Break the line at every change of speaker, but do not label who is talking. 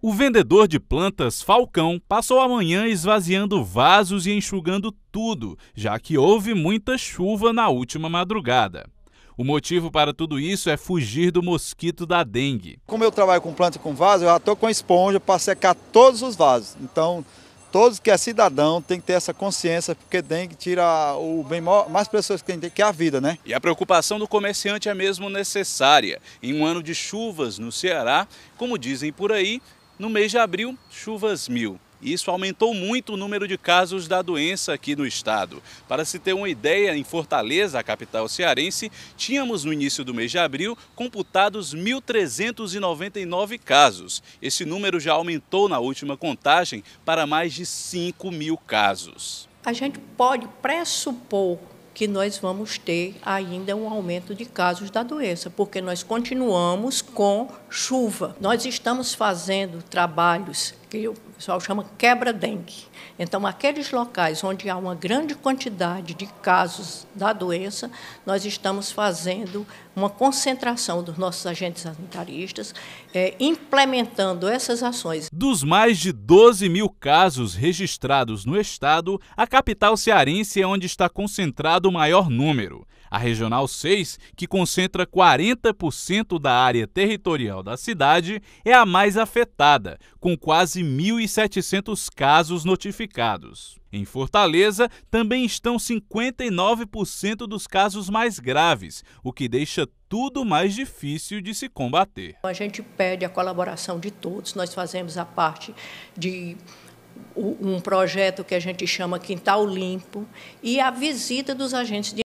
O vendedor de plantas Falcão passou a manhã esvaziando vasos e enxugando tudo, já que houve muita chuva na última madrugada. O motivo para tudo isso é fugir do mosquito da dengue.
Como eu trabalho com planta e com vaso, eu já estou com esponja para secar todos os vasos. Então, todos que é cidadão tem que ter essa consciência, porque dengue tira o bem maior, mais pessoas que tem, que é a vida, né?
E a preocupação do comerciante é mesmo necessária. Em um ano de chuvas no Ceará, como dizem por aí, no mês de abril, chuvas mil. Isso aumentou muito o número de casos da doença aqui no estado. Para se ter uma ideia, em Fortaleza, a capital cearense, tínhamos no início do mês de abril computados 1.399 casos. Esse número já aumentou na última contagem para mais de 5 mil casos.
A gente pode pressupor que nós vamos ter ainda um aumento de casos da doença, porque nós continuamos com chuva. Nós estamos fazendo trabalhos que o pessoal chama quebra-dengue. Então, aqueles locais onde há uma grande quantidade de casos da doença, nós estamos fazendo uma concentração dos nossos agentes sanitaristas, é, implementando essas ações.
Dos mais de 12 mil casos registrados no estado, a capital cearense é onde está concentrado o maior número. A Regional 6, que concentra 40% da área territorial da cidade, é a mais afetada, com quase 1.700 casos notificados. Em Fortaleza, também estão 59% dos casos mais graves, o que deixa tudo mais difícil de se combater.
A gente pede a colaboração de todos, nós fazemos a parte de um projeto que a gente chama Quintal Limpo e a visita dos agentes de